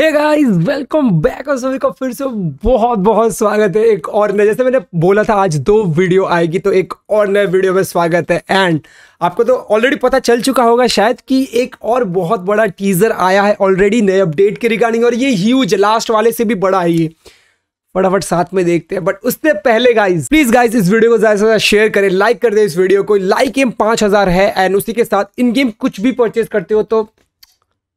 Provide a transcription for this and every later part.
hey guys welcome back और सभी का फिर से बहुत बहुत स्वागत है एक और नए जैसे मैंने बोला था आज दो वीडियो आएगी तो एक और नए वीडियो में स्वागत है एंड आपको तो ऑलरेडी पता चल चुका होगा शायद कि एक और बहुत बड़ा टीजर आया है ऑलरेडी नए अपडेट के रिगार्डिंग और ये ह्यूज लास्ट वाले से भी बड़ा है ये फटाफट साथ में देखते हैं बट उससे पहले गाइज प्लीज गाइज इस वीडियो को ज्यादा से ज्यादा शेयर करें लाइक कर दे इस वीडियो को लाइक एम पाँच हजार है एंड उसी के साथ इन गेम कुछ भी परचेज करते हो तो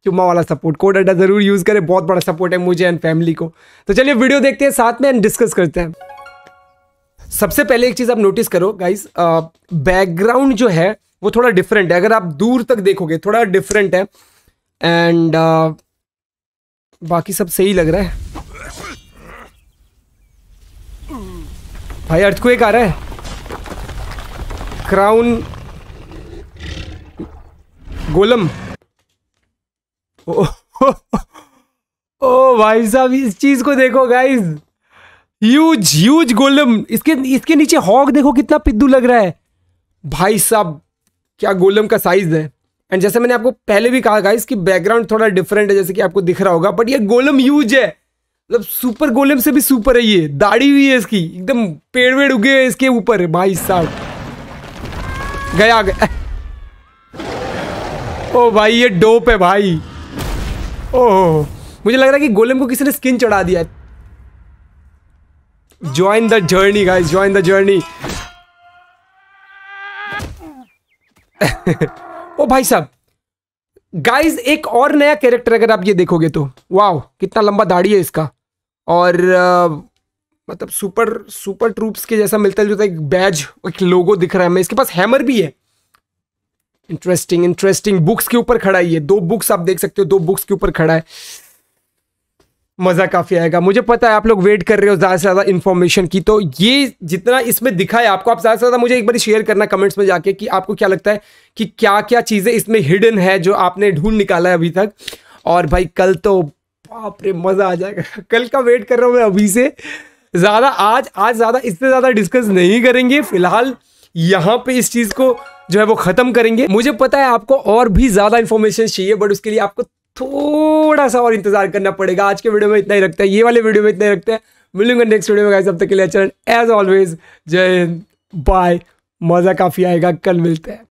चुम्मा वाला सपोर्ट कोड अड्डा जरूर यूज़ करें बहुत बड़ा सपोर्ट है मुझे एंड फैमिली को तो चलिए वीडियो देखते हैं साथ में एंड डिस्कस करते हैं सबसे पहले एक चीज़ आप नोटिस करो गाइस बैकग्राउंड जो है वो थोड़ा डिफरेंट है अगर आप दूर तक देखोगे थोड़ा डिफरेंट है एंड uh, बाकी सब सही लग रहा है भाई एक आ रहा है क्राउन गोलम ओ, भाई साहब इस चीज को देखो गाइज ह्यूज ह्यूज गोलम इसके इसके नीचे हॉक देखो कितना पिद्दू लग रहा है भाई साहब क्या गोलम का साइज है एंड जैसे मैंने आपको पहले भी कहा गाइस कि बैकग्राउंड थोड़ा डिफरेंट है जैसे कि आपको दिख रहा होगा बट ये गोलम ह्यूज है मतलब सुपर गोलम से भी सुपर है ये दाढ़ी हुई है इसकी एकदम पेड़ वेड़ उगे है इसके ऊपर भाई साहब गया गया ओ भाई ये डोप है भाई ओह मुझे लग रहा है कि गोलेम को किसी ने स्किन चढ़ा दिया join the journey guys join the journey ओ भाई साहब गाइस एक और नया कैरेक्टर अगर आप ये देखोगे तो वाह कितना लंबा दाढ़ी है इसका और uh, मतलब सुपर सुपर ट्रूप्स के जैसा मिलता है जो एक बैज एक लोगो दिख रहा है मैं इसके पास हैमर भी है इंटरेस्टिंग इंटरेस्टिंग बुक्स के ऊपर खड़ा ही है दो बुक्स आप देख सकते हो दो बुक्स के ऊपर खड़ा है मज़ा काफ़ी आएगा मुझे पता है आप लोग वेट कर रहे हो ज़्यादा से ज़्यादा इन्फॉर्मेशन की तो ये जितना इसमें दिखा है आपको आप ज़्यादा से ज़्यादा मुझे एक बार शेयर करना कमेंट्स में जाके कि आपको क्या लगता है कि क्या क्या चीज़ें इसमें हिडन है जो आपने ढूंढ निकाला है अभी तक और भाई कल तो बाप रे मज़ा आ जाएगा कल का वेट कर रहा हूँ मैं अभी से ज़्यादा आज आज ज़्यादा इससे ज़्यादा डिस्कस नहीं करेंगे फिलहाल यहाँ पे इस चीज़ को जो है वो खत्म करेंगे मुझे पता है आपको और भी ज्यादा इन्फॉर्मेशन चाहिए बट उसके लिए आपको थोड़ा सा और इंतजार करना पड़ेगा आज के वीडियो में इतना ही रखते हैं ये वाले वीडियो में इतना ही रखते हैं मिलूंगा नेक्स्ट वीडियो में सब तक के लिए एज ऑलवेज जय हिंद बाय मज़ा काफ़ी आएगा कल मिलते हैं